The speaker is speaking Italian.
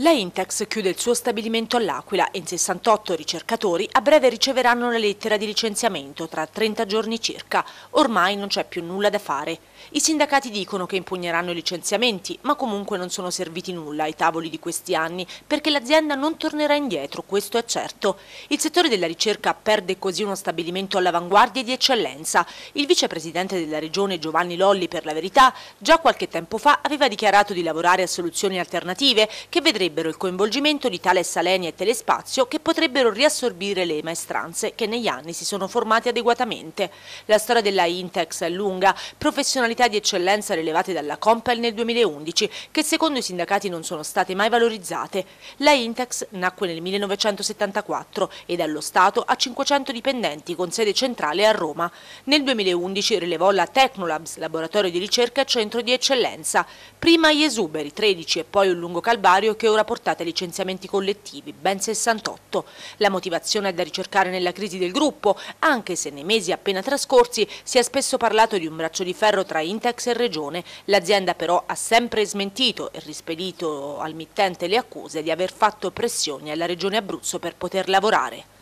La Intex chiude il suo stabilimento all'Aquila e in 68 ricercatori a breve riceveranno la lettera di licenziamento tra 30 giorni circa. Ormai non c'è più nulla da fare. I sindacati dicono che impugneranno i licenziamenti, ma comunque non sono serviti nulla ai tavoli di questi anni perché l'azienda non tornerà indietro, questo è certo. Il settore della ricerca perde così uno stabilimento all'avanguardia e di eccellenza. Il vicepresidente della regione Giovanni Lolli, per la verità, già qualche tempo fa aveva dichiarato di lavorare a soluzioni alternative che vedremo avrebbero il coinvolgimento di Tale Salenia e Telespazio che potrebbero riassorbire le maestranze che negli anni si sono formate adeguatamente. La storia della Intex è lunga, professionalità di eccellenza rilevate dalla Compel nel 2011 che secondo i sindacati non sono state mai valorizzate. La Intex nacque nel 1974 e dallo Stato ha 500 dipendenti con sede centrale a Roma. Nel 2011 rilevò la Technolabs, laboratorio di ricerca e centro di eccellenza. Prima gli esuberi, 13 e poi un lungo calvario che ora ora portate licenziamenti collettivi, ben 68. La motivazione è da ricercare nella crisi del gruppo, anche se nei mesi appena trascorsi si è spesso parlato di un braccio di ferro tra Intex e Regione. L'azienda però ha sempre smentito e rispedito al mittente le accuse di aver fatto pressioni alla Regione Abruzzo per poter lavorare.